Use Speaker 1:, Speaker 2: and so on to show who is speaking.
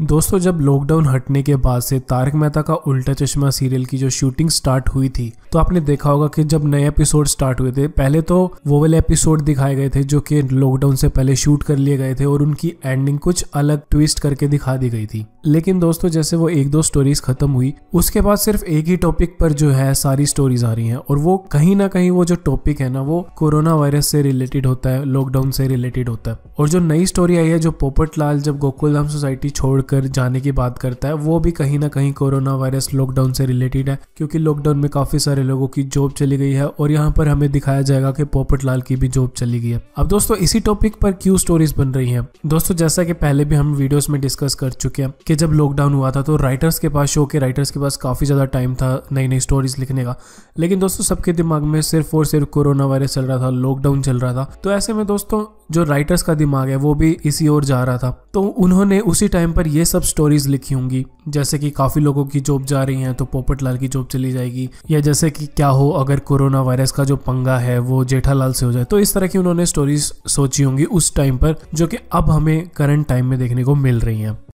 Speaker 1: दोस्तों जब लॉकडाउन हटने के बाद से तारक मेहता का उल्टा चश्मा सीरियल की जो शूटिंग स्टार्ट हुई थी तो आपने देखा होगा कि जब नए एपिसोड स्टार्ट हुए थे पहले तो वो वाले एपिसोड दिखाए गए थे जो कि लॉकडाउन से पहले शूट कर लिए गए थे और उनकी एंडिंग कुछ अलग ट्विस्ट करके दिखा दी गई थी लेकिन दोस्तों जैसे वो एक दो स्टोरीज खत्म हुई उसके बाद सिर्फ एक ही टॉपिक पर जो है सारी स्टोरीज आ रही है और वो कहीं ना कहीं वो जो टॉपिक है ना वो कोरोना वायरस से रिलेटेड होता है लॉकडाउन से रिलेटेड होता है और जो नई स्टोरी आई है जो पोपट लाल जब गोकुल धाम सोसाइटी छोड़ छोड़कर जाने की बात करता है वो भी कहीं ना कहीं कोरोना वायरस लॉकडाउन से रिलेटेड है क्योंकि लॉकडाउन में काफी सारे लोगों की जॉब चली गई है और यहाँ पर हमें दिखाया जाएगा कि पोपट लाल की भी जॉब चली गई है अब दोस्तों इसी टॉपिक पर क्यू स्टोरीज बन रही है दोस्तों जैसा की पहले भी हम वीडियोस में डिस्कस कर चुके हैं कि जब लॉकडाउन हुआ था तो राइटर्स के पास शो के राइटर्स के पास काफी ज्यादा टाइम था नई नई स्टोरीज लिखने का लेकिन दोस्तों सबके दिमाग में सिर्फ और सिर्फ कोरोना वायरस चल रहा था लॉकडाउन चल रहा था तो ऐसे में दोस्तों जो राइटर्स का दिमाग है वो भी इसी ओर जा रहा था तो उन्होंने उसी टाइम पर ये सब स्टोरीज लिखी होंगी जैसे कि काफ़ी लोगों की जॉब जा रही हैं तो पोपट लाल की जॉब चली जाएगी या जैसे कि क्या हो अगर कोरोना वायरस का जो पंगा है वो जेठालाल से हो जाए तो इस तरह की उन्होंने स्टोरीज सोची होंगी उस टाइम पर जो कि अब हमें करंट टाइम में देखने को मिल रही हैं